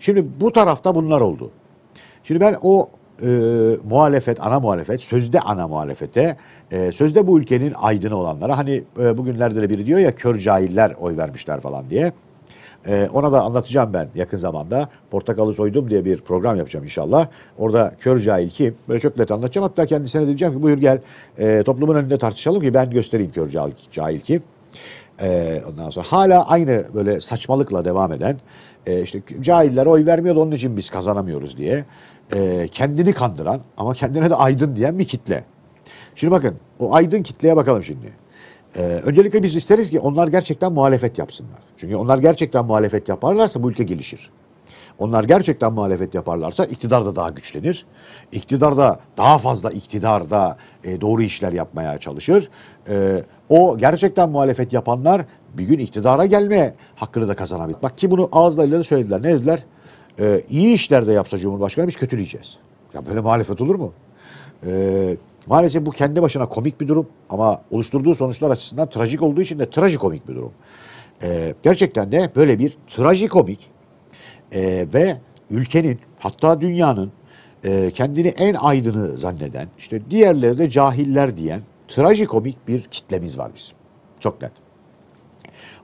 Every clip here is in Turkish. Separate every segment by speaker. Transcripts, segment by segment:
Speaker 1: Şimdi bu tarafta bunlar oldu. Şimdi ben o e, muhalefet, ana muhalefet, sözde ana muhalefete, e, sözde bu ülkenin aydını olanlara hani e, bugünlerde de biri diyor ya kör cahiller oy vermişler falan diye. E, ona da anlatacağım ben yakın zamanda. Portakalı soydum diye bir program yapacağım inşallah. Orada kör cahil kim? Böyle çok net anlatacağım. Hatta kendisine de diyeceğim ki buyur gel e, toplumun önünde tartışalım ki ben göstereyim kör cahil, cahil kim. E, ondan sonra hala aynı böyle saçmalıkla devam eden e, işte cahiller oy vermiyor da onun için biz kazanamıyoruz diye e, kendini kandıran ama kendine de aydın diyen bir kitle. Şimdi bakın o aydın kitleye bakalım şimdi. E, öncelikle biz isteriz ki onlar gerçekten muhalefet yapsınlar. Çünkü onlar gerçekten muhalefet yaparlarsa bu ülke gelişir. Onlar gerçekten muhalefet yaparlarsa iktidar da daha güçlenir. İktidar da daha fazla iktidarda e, doğru işler yapmaya çalışır. E, o gerçekten muhalefet yapanlar bir gün iktidara gelme hakkını da kazanabilir. Bak ki bunu ağızlarıyla da söylediler. Ne dediler? Ee, iyi işler de yapsa Cumhurbaşkanı biz kötüleyeceğiz. Ya böyle muhalefet olur mu? Ee, maalesef bu kendi başına komik bir durum ama oluşturduğu sonuçlar açısından trajik olduğu için de trajikomik bir durum. Ee, gerçekten de böyle bir trajikomik e, ve ülkenin hatta dünyanın e, kendini en aydını zanneden işte diğerleri de cahiller diyen trajikomik bir kitlemiz var bizim. Çok net.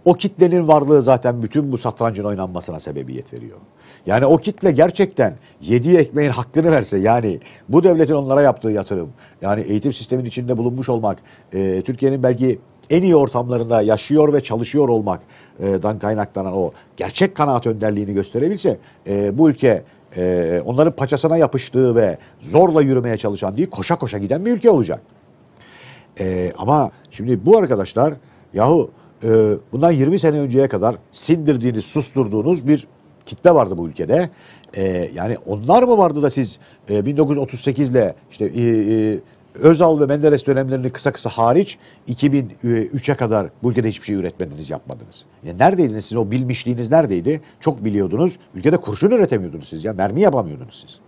Speaker 1: O kitlenin varlığı zaten bütün bu satrancın oynanmasına sebebiyet veriyor. Yani o kitle gerçekten yediği ekmeğin hakkını verse yani bu devletin onlara yaptığı yatırım yani eğitim sistemin içinde bulunmuş olmak e, Türkiye'nin belki en iyi ortamlarında yaşıyor ve çalışıyor olmaktan e, kaynaklanan o gerçek kanaat önderliğini gösterebilse e, bu ülke e, onların paçasına yapıştığı ve zorla yürümeye çalışan değil koşa koşa giden bir ülke olacak. E, ama şimdi bu arkadaşlar yahu e, bundan 20 sene önceye kadar sindirdiğiniz, susturduğunuz bir kitle vardı bu ülkede. E, yani onlar mı vardı da siz e, 1938 ile işte e, e, Özal ve Menderes dönemlerini kısa kısa hariç 2003'e kadar bu ülkede hiçbir şey üretmediniz, yapmadınız. Yani neredeydiniz siz o bilmişliğiniz neredeydi? Çok biliyordunuz. Ülkede kurşun üretemiyordunuz siz ya. Mermi yapamıyordunuz siz.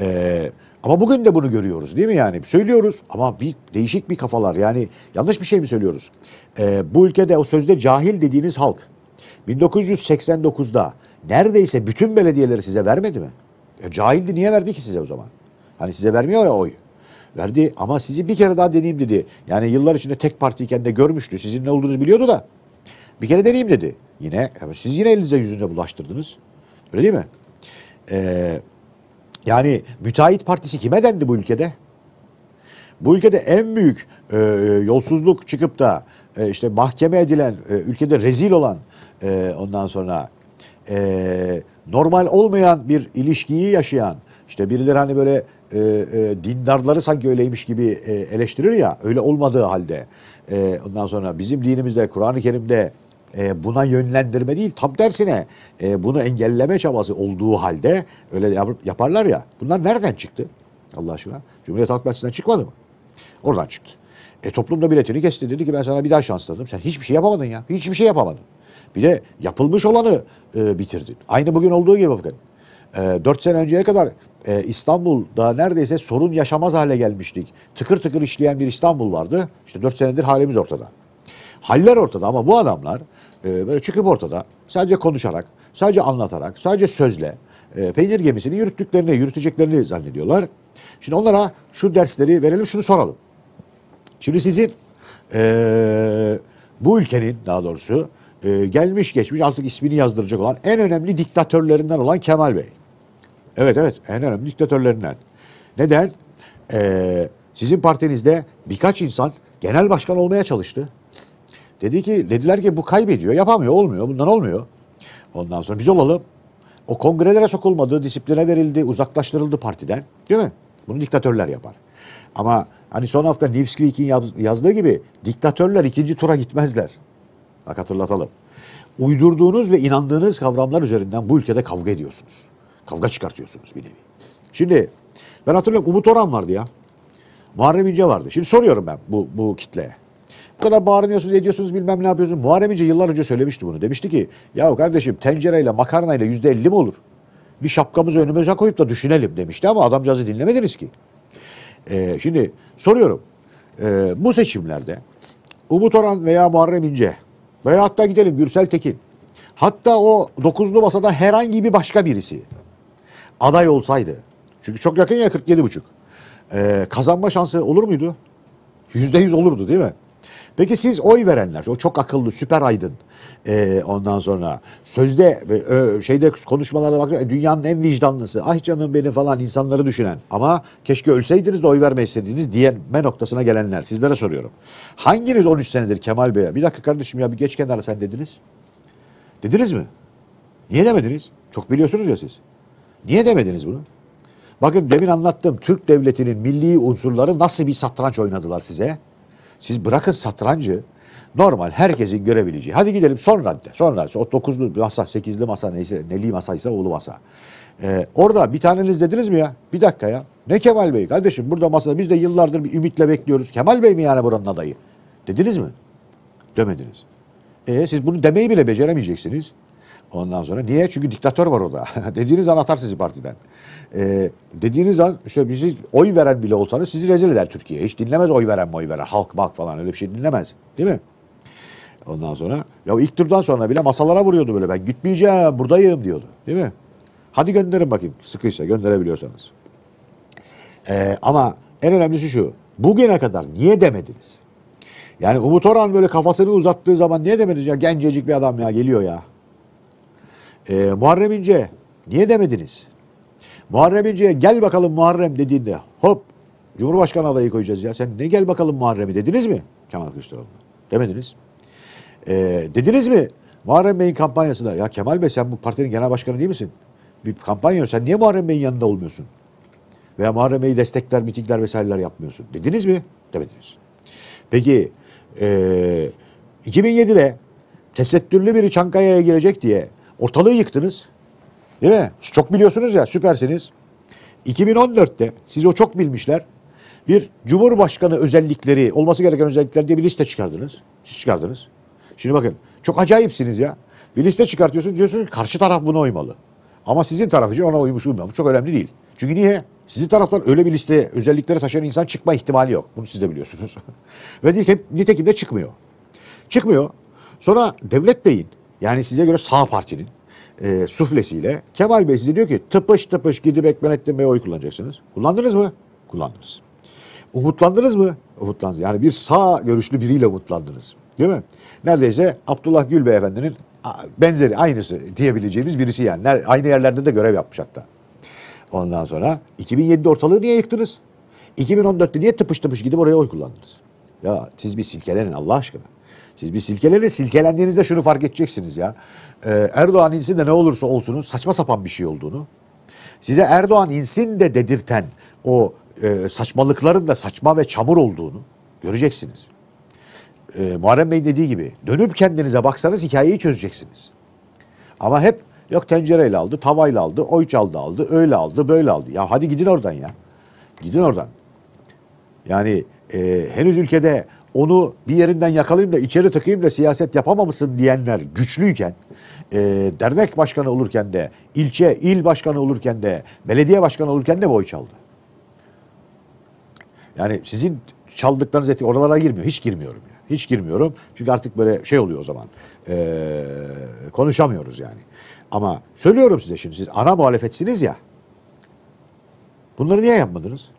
Speaker 1: Ee, ama bugün de bunu görüyoruz değil mi yani? Söylüyoruz ama bir değişik bir kafalar yani yanlış bir şey mi söylüyoruz? Ee, bu ülkede o sözde cahil dediğiniz halk 1989'da neredeyse bütün belediyeleri size vermedi mi? E, cahildi niye verdi ki size o zaman? Hani size vermiyor ya oy. Verdi ama sizi bir kere daha deneyeyim dedi. Yani yıllar içinde tek partiyken de görmüştü. Sizin ne olduğunuzu biliyordu da. Bir kere deneyeyim dedi. Yine siz yine elinize yüzüne bulaştırdınız. Öyle değil mi? Ee, yani müteahhit partisi kime dendi bu ülkede? Bu ülkede en büyük e, e, yolsuzluk çıkıp da e, işte mahkeme edilen, e, ülkede rezil olan e, ondan sonra e, normal olmayan bir ilişkiyi yaşayan işte birileri hani böyle e, e, dindarları sanki öyleymiş gibi e, eleştirir ya öyle olmadığı halde e, ondan sonra bizim dinimizde Kur'an-ı Kerim'de e, buna yönlendirme değil tam tersine e, bunu engelleme çabası olduğu halde öyle yaparlar ya bunlar nereden çıktı Allah aşkına Cumhuriyet Halk Partisi'nden çıkmadı mı? Oradan çıktı. E toplum biletini kesti dedi ki ben sana bir daha şans tanıdım. Sen hiçbir şey yapamadın ya. Hiçbir şey yapamadın. Bir de yapılmış olanı e, bitirdin. Aynı bugün olduğu gibi bakın. E, 4 sene önceye kadar e, İstanbul'da neredeyse sorun yaşamaz hale gelmiştik. Tıkır tıkır işleyen bir İstanbul vardı. İşte 4 senedir halimiz ortada. Haller ortada ama bu adamlar e, böyle çıkıp ortada sadece konuşarak, sadece anlatarak, sadece sözle e, peynir gemisini yürüttüklerini, yürüteceklerini zannediyorlar. Şimdi onlara şu dersleri verelim, şunu soralım. Şimdi sizin e, bu ülkenin daha doğrusu e, gelmiş geçmiş artık ismini yazdıracak olan en önemli diktatörlerinden olan Kemal Bey. Evet evet en önemli diktatörlerinden. Neden? Ee, sizin partinizde birkaç insan genel başkan olmaya çalıştı. Dedi ki dediler ki bu kaybediyor, yapamıyor, olmuyor, bundan olmuyor. Ondan sonra biz olalım. O kongrelere sokulmadı, disipline verildi, uzaklaştırıldı partiden. Değil mi? Bunu diktatörler yapar. Ama hani son hafta Nivski'nin yaz, yazdığı gibi diktatörler ikinci tura gitmezler. Bak hatırlatalım. Uydurduğunuz ve inandığınız kavramlar üzerinden bu ülkede kavga ediyorsunuz. Kavga çıkartıyorsunuz bir nevi. Şimdi ben hatırlıyorum Umut Orhan vardı ya. Muharrem İnce vardı. Şimdi soruyorum ben bu, bu kitleye. Bu kadar bağırıyorsunuz, ediyorsunuz, bilmem ne yapıyorsunuz. Muharrem İnce yıllar önce söylemişti bunu. Demişti ki, ya kardeşim tencereyle, makarnayla yüzde elli mi olur? Bir şapkamızı önümüze koyup da düşünelim demişti ama adamcağızı dinlemediniz ki. Ee, şimdi soruyorum. Ee, bu seçimlerde Umut Orhan veya Muharrem İnce veya hatta gidelim Gürsel Tekin hatta o dokuzlu masada herhangi bir başka birisi aday olsaydı çünkü çok yakın ya 47 buçuk ee, kazanma şansı olur muydu? Yüzde yüz olurdu değil mi? Peki siz oy verenler, o çok akıllı, süper aydın. Ee, ondan sonra sözde e, şeyde konuşmalarda bak e, dünyanın en vicdanlısı. Ah canım beni falan insanları düşünen. Ama keşke ölseydiniz de oy vermeseydiniz diyenme noktasına gelenler. Sizlere soruyorum. Hanginiz 13 senedir Kemal Bey'e bir dakika kardeşim ya bir geç kenara sen dediniz. Dediniz mi? Niye demediniz? Çok biliyorsunuz ya siz. Niye demediniz bunu? Bakın demin anlattığım Türk devletinin milli unsurları nasıl bir satranç oynadılar size? Siz bırakın satrancı normal herkesin görebileceği. Hadi gidelim son radde. Son radde. O dokuzlu masa, sekizli masa neyse, neli masaysa ulu masa. Ee, orada bir taneniz dediniz mi ya? Bir dakika ya. Ne Kemal Bey kardeşim burada masada biz de yıllardır bir ümitle bekliyoruz. Kemal Bey mi yani buranın adayı? Dediniz mi? Demediniz. E, siz bunu demeyi bile beceremeyeceksiniz. Ondan sonra niye? Çünkü diktatör var orada. dediğiniz an atar sizi partiden. Ee, dediğiniz an işte bizi oy veren bile olsanız sizi rezil eder Türkiye. Hiç dinlemez oy veren mi oy veren. Halk mak falan öyle bir şey dinlemez. Değil mi? Ondan sonra ya ilk turdan sonra bile masalara vuruyordu böyle ben gitmeyeceğim buradayım diyordu. Değil mi? Hadi gönderin bakayım sıkıysa gönderebiliyorsanız. Ee, ama en önemlisi şu. Bugüne kadar niye demediniz? Yani Umut Orhan böyle kafasını uzattığı zaman niye demediniz ya gencecik bir adam ya geliyor ya e, Muharrem İnce niye demediniz? Muharrem İnce'ye gel bakalım Muharrem dediğinde hop Cumhurbaşkanı adayı koyacağız ya. Sen ne gel bakalım Muharrem'i dediniz mi Kemal Kılıçdaroğlu'na? Demediniz. E, dediniz mi Muharrem Bey'in kampanyasında ya Kemal Bey sen bu partinin genel başkanı değil misin? Bir kampanya sen niye Muharrem Bey'in yanında olmuyorsun? Veya Muharrem Bey'i destekler, mitingler vesaireler yapmıyorsun. Dediniz mi? Demediniz. Peki e, ee, 2007'de tesettürlü biri Çankaya'ya girecek diye Ortalığı yıktınız. Değil mi? Çok biliyorsunuz ya süpersiniz. 2014'te siz o çok bilmişler bir Cumhurbaşkanı özellikleri olması gereken özellikler diye bir liste çıkardınız. Siz çıkardınız. Şimdi bakın çok acayipsiniz ya. Bir liste çıkartıyorsunuz diyorsunuz ki karşı taraf buna uymalı. Ama sizin tarafıcı ona uymuş uymamış çok önemli değil. Çünkü niye? Sizin taraftan öyle bir liste özellikleri taşıyan insan çıkma ihtimali yok. Bunu siz de biliyorsunuz. Ve nitekim de çıkmıyor. Çıkmıyor. Sonra Devlet Bey'in yani size göre sağ partinin e, suflesiyle Kemal Bey size diyor ki tıpış tıpış gidip Ekmenettin Bey'e oy kullanacaksınız. Kullandınız mı? Kullandınız. Umutlandınız mı? Umutlandınız. Yani bir sağ görüşlü biriyle umutlandınız. Değil mi? Neredeyse Abdullah Gül Beyefendi'nin benzeri aynısı diyebileceğimiz birisi yani. Aynı yerlerde de görev yapmış hatta. Ondan sonra 2007'de ortalığı niye yıktınız? 2014'te niye tıpış tıpış gidip oraya oy kullandınız? Ya siz bir silkelenin Allah aşkına. Siz bir silkeleri silkelendiğinizde şunu fark edeceksiniz ya. Ee, Erdoğan insin de ne olursa olsunun saçma sapan bir şey olduğunu. Size Erdoğan insin de dedirten o e, saçmalıkların da saçma ve çamur olduğunu göreceksiniz. E, Muharrem Bey dediği gibi dönüp kendinize baksanız hikayeyi çözeceksiniz. Ama hep yok tencereyle aldı, tavayla aldı, oy çaldı aldı, öyle aldı, böyle aldı. Ya hadi gidin oradan ya. Gidin oradan. Yani e, henüz ülkede onu bir yerinden yakalayayım da içeri tıkayım da siyaset yapamamışsın diyenler güçlüyken, e, dernek başkanı olurken de, ilçe, il başkanı olurken de, belediye başkanı olurken de boy çaldı. Yani sizin çaldıklarınız etki oralara girmiyor. Hiç girmiyorum ya. Hiç girmiyorum. Çünkü artık böyle şey oluyor o zaman. E, konuşamıyoruz yani. Ama söylüyorum size şimdi siz ana muhalefetsiniz ya. Bunları niye yapmadınız?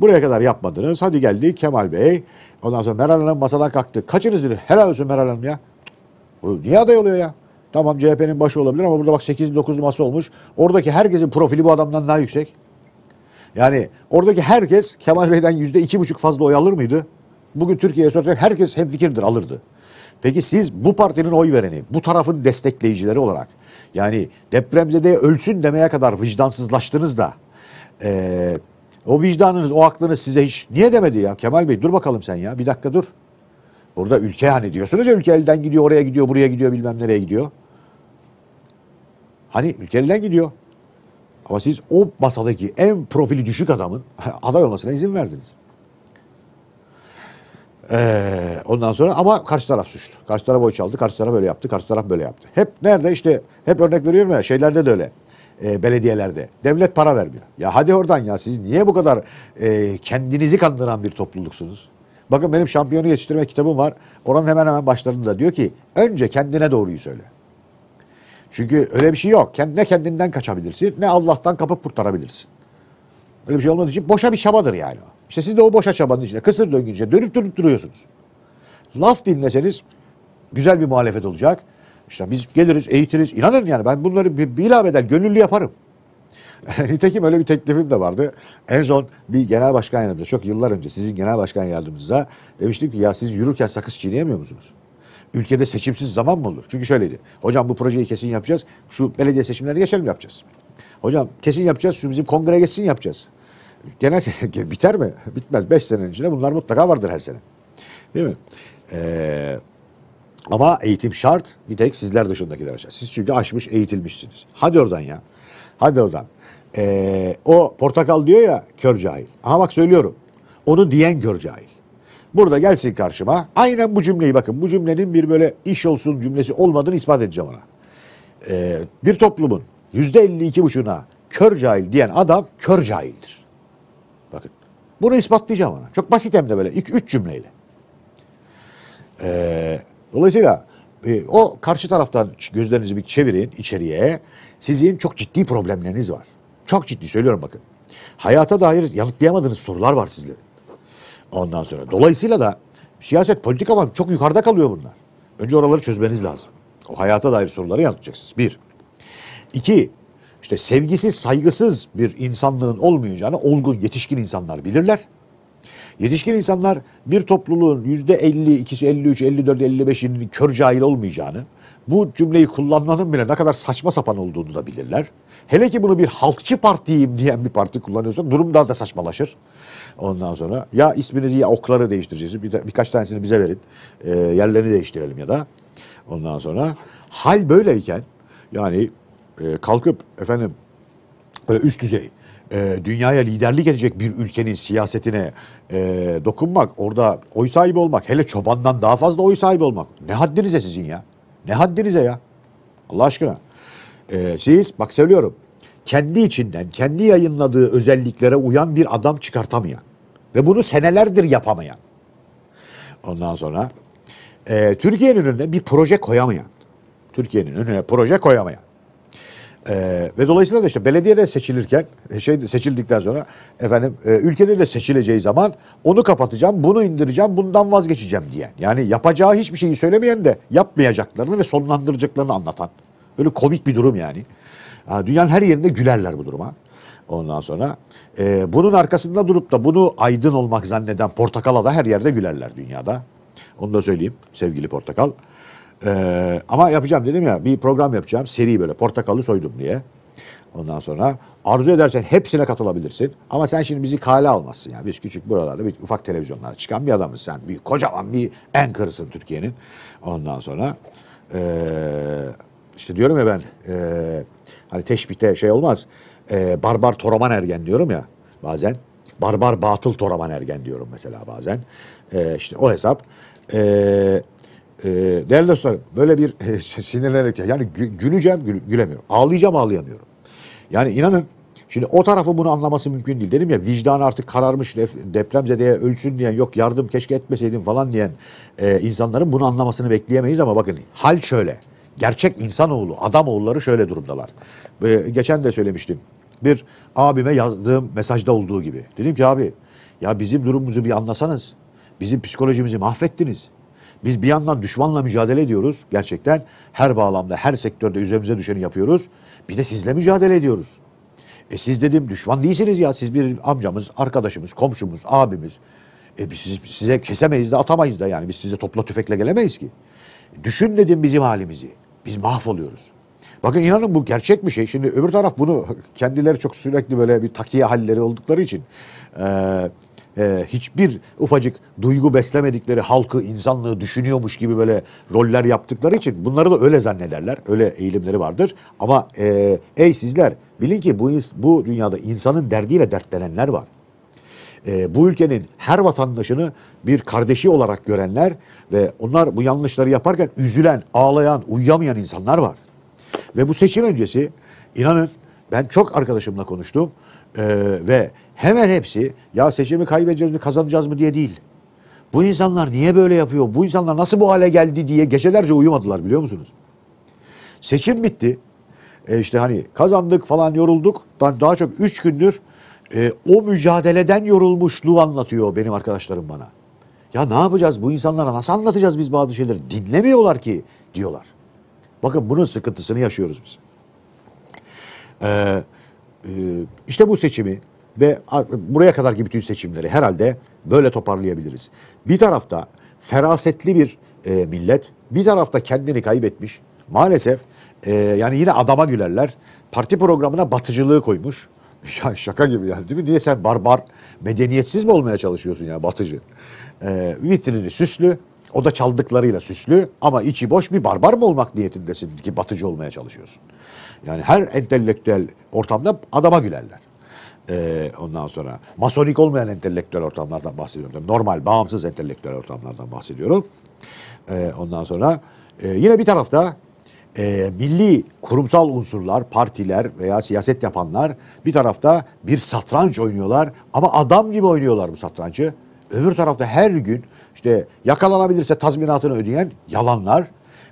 Speaker 1: Buraya kadar yapmadınız. Hadi geldi Kemal Bey. Ondan sonra Meral Hanım masadan kalktı. Kaçınız dedi. Helal olsun Meral Hanım ya. O niye aday oluyor ya? Tamam CHP'nin başı olabilir ama burada bak 8-9 masa olmuş. Oradaki herkesin profili bu adamdan daha yüksek. Yani oradaki herkes Kemal Bey'den %2,5 fazla oy alır mıydı? Bugün Türkiye'ye soracak herkes hem fikirdir alırdı. Peki siz bu partinin oy vereni, bu tarafın destekleyicileri olarak yani depremzede ölsün demeye kadar vicdansızlaştınız da e, o vicdanınız, o aklınız size hiç niye demedi ya? Kemal Bey dur bakalım sen ya. Bir dakika dur. Burada ülke hani diyorsunuz ya ülke elden gidiyor, oraya gidiyor, buraya gidiyor, bilmem nereye gidiyor. Hani ülke elden gidiyor. Ama siz o masadaki en profili düşük adamın aday olmasına izin verdiniz. Ee, ondan sonra ama karşı taraf suçlu. Karşı taraf oy çaldı, karşı taraf böyle yaptı, karşı taraf böyle yaptı. Hep nerede işte hep örnek veriyorum ya şeylerde de öyle e, belediyelerde. Devlet para vermiyor. Ya hadi oradan ya siz niye bu kadar e, kendinizi kandıran bir topluluksunuz? Bakın benim şampiyonu yetiştirme kitabım var. Oranın hemen hemen başlarında diyor ki önce kendine doğruyu söyle. Çünkü öyle bir şey yok. Ne kendinden kaçabilirsin ne Allah'tan kapıp kurtarabilirsin. Öyle bir şey olmadığı için boşa bir çabadır yani. İşte siz de o boşa çabanın içine kısır döngünce dönüp dönüp duruyorsunuz. Laf dinleseniz güzel bir muhalefet olacak. İşte biz geliriz, eğitiriz. İnanın yani ben bunları bir, bir gönüllü yaparım. Nitekim öyle bir teklifim de vardı. En son bir genel başkan yardımcısı, çok yıllar önce sizin genel başkan yardımcınıza demiştim ki ya siz yürürken sakız çiğneyemiyor musunuz? Ülkede seçimsiz zaman mı olur? Çünkü şöyleydi. Hocam bu projeyi kesin yapacağız. Şu belediye seçimlerini geçelim yapacağız. Hocam kesin yapacağız. Şu bizim kongre geçsin yapacağız. Genel biter mi? Bitmez. Beş senenin içinde bunlar mutlaka vardır her sene. Değil mi? Eee ama eğitim şart bir tek sizler dışındakiler için. Siz çünkü aşmış eğitilmişsiniz. Hadi oradan ya. Hadi oradan. Ee, o portakal diyor ya kör cahil. Ama bak söylüyorum. Onu diyen kör cahil. Burada gelsin karşıma. Aynen bu cümleyi bakın. Bu cümlenin bir böyle iş olsun cümlesi olmadığını ispat edeceğim ona. Ee, bir toplumun yüzde elli iki buçuna kör cahil diyen adam kör cahildir. Bakın. Bunu ispatlayacağım ona. Çok basit hem de böyle. İlk üç cümleyle. Eee Dolayısıyla e, o karşı taraftan gözlerinizi bir çevirin içeriye. Sizin çok ciddi problemleriniz var. Çok ciddi söylüyorum bakın. Hayata dair yanıtlayamadığınız sorular var sizlerin. Ondan sonra. Dolayısıyla da siyaset, politika var. Çok yukarıda kalıyor bunlar. Önce oraları çözmeniz lazım. O hayata dair soruları yanıtlayacaksınız. Bir. İki, işte sevgisiz, saygısız bir insanlığın olmayacağını olgun, yetişkin insanlar bilirler. Yetişkin insanlar bir topluluğun yüzde 50, ikisi 53, 54, 55'inin kör cahil olmayacağını, bu cümleyi kullanmanın bile ne kadar saçma sapan olduğunu da bilirler. Hele ki bunu bir halkçı partiyim diyen bir parti kullanıyorsa durum daha da saçmalaşır. Ondan sonra ya isminizi ya okları değiştireceksiniz. Bir birkaç tanesini bize verin. E, yerlerini değiştirelim ya da. Ondan sonra hal böyleyken yani e, kalkıp efendim böyle üst düzey e, dünyaya liderlik edecek bir ülkenin siyasetine e, dokunmak, orada oy sahibi olmak, hele çobandan daha fazla oy sahibi olmak. Ne haddinize sizin ya? Ne haddinize ya? Allah aşkına. E, siz bak söylüyorum kendi içinden, kendi yayınladığı özelliklere uyan bir adam çıkartamayan ve bunu senelerdir yapamayan. Ondan sonra e, Türkiye'nin önüne bir proje koyamayan, Türkiye'nin önüne proje koyamayan ee, ve dolayısıyla da işte belediyede seçilirken e, şey seçildikten sonra efendim e, ülkede de seçileceği zaman onu kapatacağım, bunu indireceğim, bundan vazgeçeceğim diyen. Yani yapacağı hiçbir şeyi söylemeyen de yapmayacaklarını ve sonlandıracaklarını anlatan. Böyle komik bir durum yani. yani dünyanın her yerinde gülerler bu duruma. Ondan sonra e, bunun arkasında durup da bunu aydın olmak zanneden portakala da her yerde gülerler dünyada. Onu da söyleyeyim sevgili portakal. Ee, ama yapacağım dedim ya bir program yapacağım seri böyle portakallı soydum diye. Ondan sonra arzu edersen hepsine katılabilirsin. Ama sen şimdi bizi kale almazsın. Yani biz küçük buralarda bir ufak televizyonlara çıkan bir adamız sen. Bir, kocaman bir anchor'sın Türkiye'nin. Ondan sonra ee, işte diyorum ya ben ee, hani teşbihte şey olmaz. E, barbar Toraman Ergen diyorum ya bazen. Barbar Batıl Toraman Ergen diyorum mesela bazen. E, işte o hesap. E, e, değerli dostlarım böyle bir e, sinirlenerek yani gü, güleceğim gül, gülemiyorum. Ağlayacağım ağlayamıyorum. Yani inanın Şimdi o tarafı bunu anlaması mümkün değil. Dedim ya vicdan artık kararmış depremzedeye ölsün diyen yok yardım keşke etmeseydim falan diyen e, insanların bunu anlamasını bekleyemeyiz ama bakın hal şöyle. Gerçek insanoğlu, adam oğulları şöyle durumdalar. E, geçen de söylemiştim. Bir abime yazdığım mesajda olduğu gibi. Dedim ki abi ya bizim durumumuzu bir anlasanız. Bizim psikolojimizi mahvettiniz. Biz bir yandan düşmanla mücadele ediyoruz gerçekten. Her bağlamda, her sektörde üzerimize düşeni yapıyoruz. Bir de sizle mücadele ediyoruz. E siz dedim düşman değilsiniz ya. Siz bir amcamız, arkadaşımız, komşumuz, abimiz. E biz siz, size kesemeyiz de atamayız da yani. Biz size topla tüfekle gelemeyiz ki. düşün dedim bizim halimizi. Biz mahvoluyoruz. Bakın inanın bu gerçek bir şey. Şimdi öbür taraf bunu kendileri çok sürekli böyle bir takiye halleri oldukları için... Ee, e, hiçbir ufacık duygu beslemedikleri halkı, insanlığı düşünüyormuş gibi böyle roller yaptıkları için bunları da öyle zannederler. Öyle eğilimleri vardır. Ama e, ey sizler bilin ki bu, bu dünyada insanın derdiyle dertlenenler var e, bu ülkenin her vatandaşını bir kardeşi olarak görenler ve onlar bu yanlışları yaparken üzülen, ağlayan, uyuyamayan insanlar var. Ve bu seçim öncesi inanın ben çok arkadaşımla konuştum e, ve hemen hepsi ya seçimi kaybedeceğiz mi kazanacağız mı diye değil. Bu insanlar niye böyle yapıyor? Bu insanlar nasıl bu hale geldi diye gecelerce uyumadılar biliyor musunuz? Seçim bitti. E işte hani kazandık falan yorulduk. Daha, daha çok üç gündür e, o mücadeleden yorulmuşluğu anlatıyor benim arkadaşlarım bana. Ya ne yapacağız bu insanlara nasıl anlatacağız biz bazı şeyleri dinlemiyorlar ki diyorlar. Bakın bunun sıkıntısını yaşıyoruz biz. Ee, e, işte bu seçimi ve buraya kadar gibi bütün seçimleri herhalde böyle toparlayabiliriz. Bir tarafta ferasetli bir e, millet, bir tarafta kendini kaybetmiş. Maalesef e, yani yine adama gülerler. Parti programına batıcılığı koymuş. Ya şaka gibi yani değil mi? Niye sen barbar, medeniyetsiz mi olmaya çalışıyorsun ya batıcı? E, vitrini süslü, o da çaldıklarıyla süslü ama içi boş bir barbar mı olmak niyetindesin ki batıcı olmaya çalışıyorsun? Yani her entelektüel ortamda adama gülerler. Ee, ondan sonra masonik olmayan entelektüel ortamlardan bahsediyorum. Normal, bağımsız entelektüel ortamlardan bahsediyorum. Ee, ondan sonra e, yine bir tarafta e, milli kurumsal unsurlar, partiler veya siyaset yapanlar bir tarafta bir satranç oynuyorlar ama adam gibi oynuyorlar bu satrancı. Öbür tarafta her gün işte yakalanabilirse tazminatını ödeyen yalanlar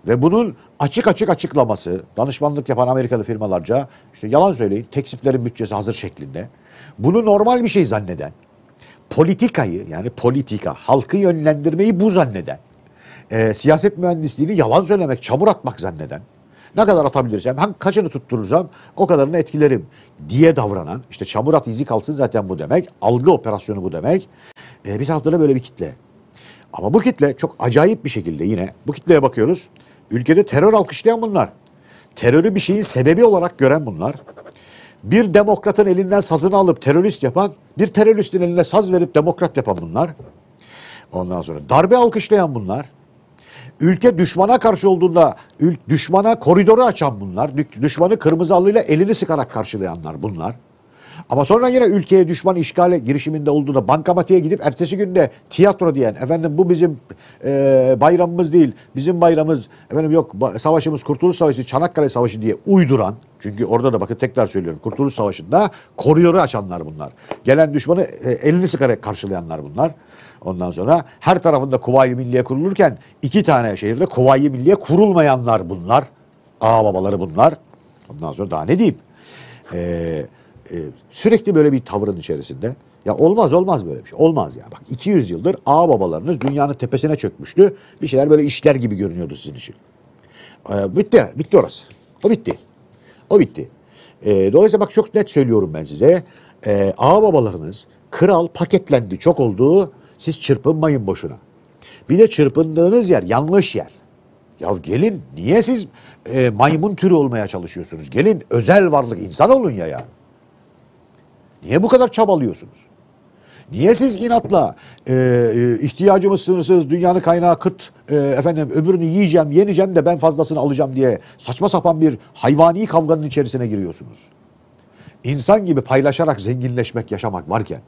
Speaker 1: ve bunun açık açık açıklaması danışmanlık yapan Amerikalı firmalarca işte yalan söyleyin teksiplerin bütçesi hazır şeklinde bunu normal bir şey zanneden, politikayı yani politika, halkı yönlendirmeyi bu zanneden, e, siyaset mühendisliğini yalan söylemek, çamur atmak zanneden, ne kadar atabilirsem, hangi kaçını tutturursam o kadarını etkilerim diye davranan, işte çamur at izi kalsın zaten bu demek, algı operasyonu bu demek. E, bir tarafta da böyle bir kitle. Ama bu kitle çok acayip bir şekilde yine bu kitleye bakıyoruz. Ülkede terör alkışlayan bunlar. Terörü bir şeyin sebebi olarak gören bunlar bir demokratın elinden sazını alıp terörist yapan, bir teröristin eline saz verip demokrat yapan bunlar. Ondan sonra darbe alkışlayan bunlar. Ülke düşmana karşı olduğunda düşmana koridoru açan bunlar. Düşmanı kırmızı alıyla elini sıkarak karşılayanlar bunlar. Ama sonra yine ülkeye düşman işgale girişiminde olduğunda bankamatiğe gidip ertesi günde tiyatro diyen efendim bu bizim e, bayramımız değil bizim bayramımız efendim yok savaşımız Kurtuluş Savaşı Çanakkale Savaşı diye uyduran çünkü orada da bakın tekrar söylüyorum Kurtuluş Savaşı'nda koridoru açanlar bunlar. Gelen düşmanı e, elini sıkarak karşılayanlar bunlar. Ondan sonra her tarafında Kuvayi Milliye kurulurken iki tane şehirde Kuvayi Milliye kurulmayanlar bunlar. Ağababaları bunlar. Ondan sonra daha ne diyeyim? Eee e, sürekli böyle bir tavırın içerisinde. Ya olmaz olmaz böyle bir şey. Olmaz ya. Bak 200 yıldır ağ babalarınız dünyanın tepesine çökmüştü. Bir şeyler böyle işler gibi görünüyordu sizin için. E, bitti. Bitti orası. O bitti. O bitti. E, dolayısıyla bak çok net söylüyorum ben size. E, babalarınız kral paketlendi çok olduğu siz çırpınmayın boşuna. Bir de çırpındığınız yer yanlış yer. Ya gelin niye siz e, maymun türü olmaya çalışıyorsunuz? Gelin özel varlık insan olun ya ya. Niye bu kadar çabalıyorsunuz? Niye siz inatla e, e, ihtiyacımız sınırsız, dünyanın kaynağı kıt, e, efendim öbürünü yiyeceğim, yeneceğim de ben fazlasını alacağım diye saçma sapan bir hayvani kavganın içerisine giriyorsunuz? İnsan gibi paylaşarak zenginleşmek, yaşamak varken,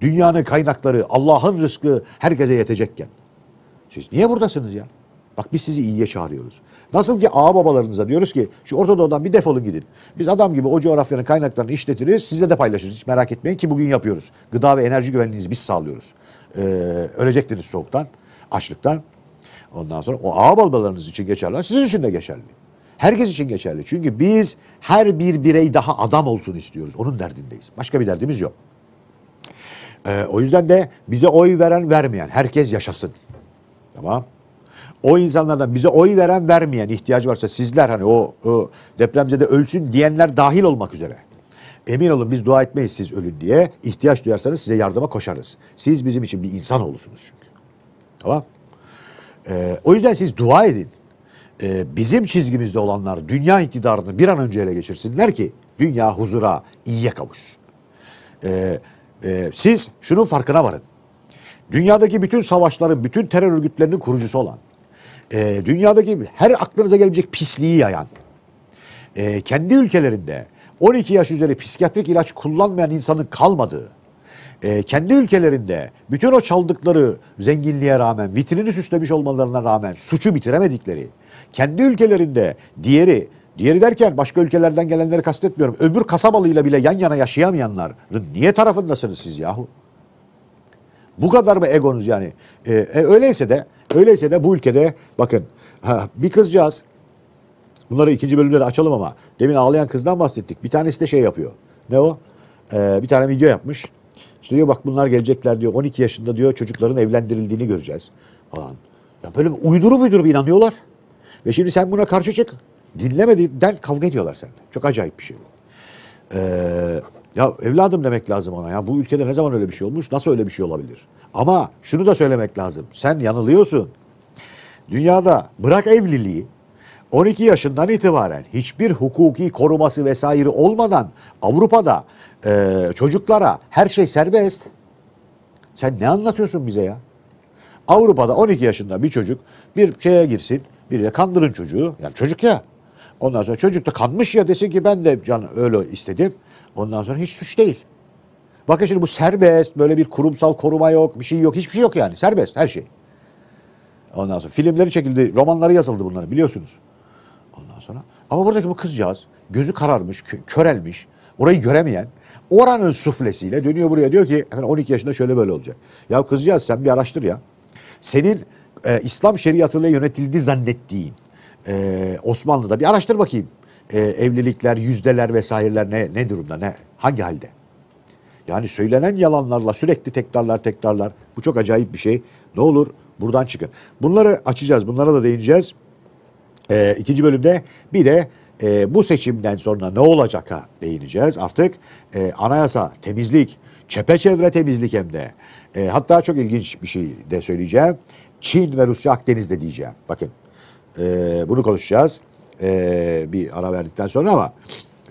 Speaker 1: dünyanın kaynakları, Allah'ın rızkı herkese yetecekken, siz niye buradasınız ya? Bak biz sizi iyiye çağırıyoruz. Nasıl ki ağa babalarınıza diyoruz ki şu Ortadoğu'dan bir defolun gidin. Biz adam gibi o coğrafyanın kaynaklarını işletiriz, sizle de paylaşırız. Hiç merak etmeyin ki bugün yapıyoruz. Gıda ve enerji güvenliğinizi biz sağlıyoruz. Ee, ölecektiniz soğuktan, açlıktan. Ondan sonra o ağa babalarınız için geçerli, sizin için de geçerli. Herkes için geçerli. Çünkü biz her bir birey daha adam olsun istiyoruz. Onun derdindeyiz. Başka bir derdimiz yok. Ee, o yüzden de bize oy veren vermeyen herkes yaşasın. Tamam o insanlardan bize oy veren vermeyen ihtiyacı varsa sizler hani o, o depremzede ölsün diyenler dahil olmak üzere. Emin olun biz dua etmeyiz siz ölün diye. İhtiyaç duyarsanız size yardıma koşarız. Siz bizim için bir insan olursunuz çünkü. Tamam? Ee, o yüzden siz dua edin. Ee, bizim çizgimizde olanlar dünya iktidarını bir an önce ele geçirsinler ki dünya huzura, iyiye kavuşsun. Ee, e, siz şunun farkına varın. Dünyadaki bütün savaşların, bütün terör örgütlerinin kurucusu olan, e, dünyadaki her aklınıza gelebilecek pisliği yayan, e, kendi ülkelerinde 12 yaş üzeri psikiyatrik ilaç kullanmayan insanın kalmadığı, e, kendi ülkelerinde bütün o çaldıkları zenginliğe rağmen, vitrini süslemiş olmalarına rağmen suçu bitiremedikleri, kendi ülkelerinde diğeri, diğeri derken başka ülkelerden gelenleri kastetmiyorum, öbür kasabalıyla bile yan yana yaşayamayanların niye tarafındasınız siz yahu? Bu kadar mı egonuz yani? E, e, öyleyse de Öyleyse de bu ülkede bakın bir kızcağız bunları ikinci bölümde de açalım ama demin ağlayan kızdan bahsettik. Bir tanesi de şey yapıyor. Ne o? Ee, bir tane video yapmış. İşte diyor bak bunlar gelecekler diyor. 12 yaşında diyor çocukların evlendirildiğini göreceğiz falan. Ya böyle uydurup uydurup inanıyorlar. Ve şimdi sen buna karşı çık. Dinlemediğinden kavga ediyorlar seninle. Çok acayip bir şey bu. Ee, ya evladım demek lazım ona ya. Bu ülkede ne zaman öyle bir şey olmuş? Nasıl öyle bir şey olabilir? Ama şunu da söylemek lazım. Sen yanılıyorsun. Dünyada bırak evliliği 12 yaşından itibaren hiçbir hukuki koruması vesaire olmadan Avrupa'da e, çocuklara her şey serbest. Sen ne anlatıyorsun bize ya? Avrupa'da 12 yaşında bir çocuk bir şeye girsin, bir de kandırın çocuğu. Yani çocuk ya. Ondan sonra çocuk da kanmış ya desin ki ben de can öyle istedim. Ondan sonra hiç suç değil. Bakın şimdi bu serbest, böyle bir kurumsal koruma yok, bir şey yok, hiçbir şey yok yani. Serbest her şey. Ondan sonra filmleri çekildi, romanları yazıldı bunları biliyorsunuz. Ondan sonra ama buradaki bu kızcağız gözü kararmış, kö körelmiş, orayı göremeyen oranın suflesiyle dönüyor buraya diyor ki 12 yaşında şöyle böyle olacak. Ya kızcağız sen bir araştır ya. Senin e, İslam şeriatıyla yönetildi zannettiğin e, Osmanlı'da bir araştır bakayım e, evlilikler, yüzdeler vesaireler ne, ne durumda, ne hangi halde? Yani söylenen yalanlarla sürekli tekrarlar tekrarlar. Bu çok acayip bir şey. Ne olur buradan çıkın. Bunları açacağız, bunlara da değineceğiz. E, ikinci bölümde bir de e, bu seçimden sonra ne olacaka değineceğiz. Artık e, anayasa, temizlik, çepeçevre temizlik hem de. E, hatta çok ilginç bir şey de söyleyeceğim. Çin ve Rusya Akdeniz'de diyeceğim. Bakın e, bunu konuşacağız e, bir ara verdikten sonra ama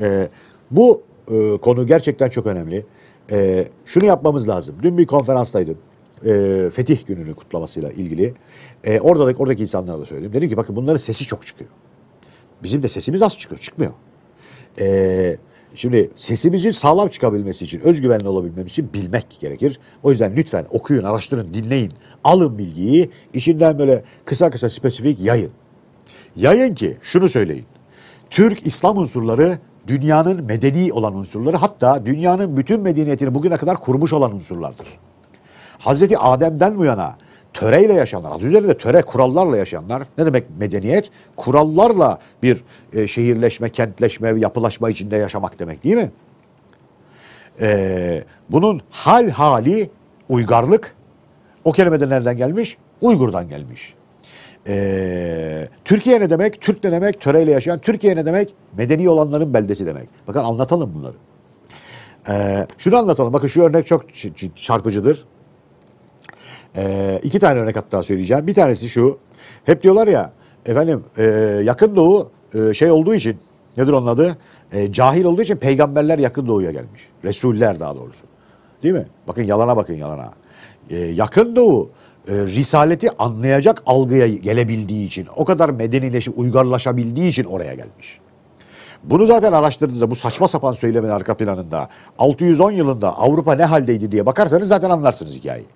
Speaker 1: e, bu e, konu gerçekten çok önemli. E, şunu yapmamız lazım. Dün bir konferanstaydım. E, Fetih gününü kutlamasıyla ilgili. E, oradaki, oradaki insanlara da söyledim. Dedim ki bakın bunların sesi çok çıkıyor. Bizim de sesimiz az çıkıyor. Çıkmıyor. Eee Şimdi sesimizin sağlam çıkabilmesi için, özgüvenli olabilmemiz için bilmek gerekir. O yüzden lütfen okuyun, araştırın, dinleyin. Alın bilgiyi, içinden böyle kısa kısa spesifik yayın. Yayın ki şunu söyleyin. Türk İslam unsurları dünyanın medeni olan unsurları hatta dünyanın bütün medeniyetini bugüne kadar kurmuş olan unsurlardır. Hazreti Adem'den bu yana töreyle yaşayanlar, adı üzerinde töre kurallarla yaşayanlar, ne demek medeniyet? Kurallarla bir e, şehirleşme, kentleşme, yapılaşma içinde yaşamak demek değil mi? E, bunun hal hali uygarlık, o kelime de nereden gelmiş? Uygur'dan gelmiş. Ee, Türkiye ne demek? Türk ne demek? Töreyle yaşayan Türkiye ne demek? Medeni olanların beldesi demek. Bakın anlatalım bunları. Ee, şunu anlatalım. Bakın şu örnek çok çarpıcıdır. Ee, iki tane örnek hatta söyleyeceğim. Bir tanesi şu. Hep diyorlar ya efendim e, yakın doğu e, şey olduğu için nedir onun adı? E, cahil olduğu için peygamberler yakın doğuya gelmiş. Resuller daha doğrusu. Değil mi? Bakın yalana bakın yalana. E, yakın doğu e, risaleti anlayacak algıya gelebildiği için, o kadar medenileşip uygarlaşabildiği için oraya gelmiş. Bunu zaten araştırdığınızda bu saçma sapan söylemin arka planında 610 yılında Avrupa ne haldeydi diye bakarsanız zaten anlarsınız hikayeyi.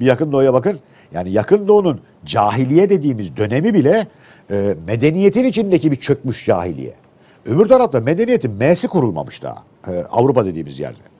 Speaker 1: Bir yakın doğuya bakın. Yani yakın doğunun cahiliye dediğimiz dönemi bile e, medeniyetin içindeki bir çökmüş cahiliye. Öbür tarafta medeniyetin M'si kurulmamış daha e, Avrupa dediğimiz yerde.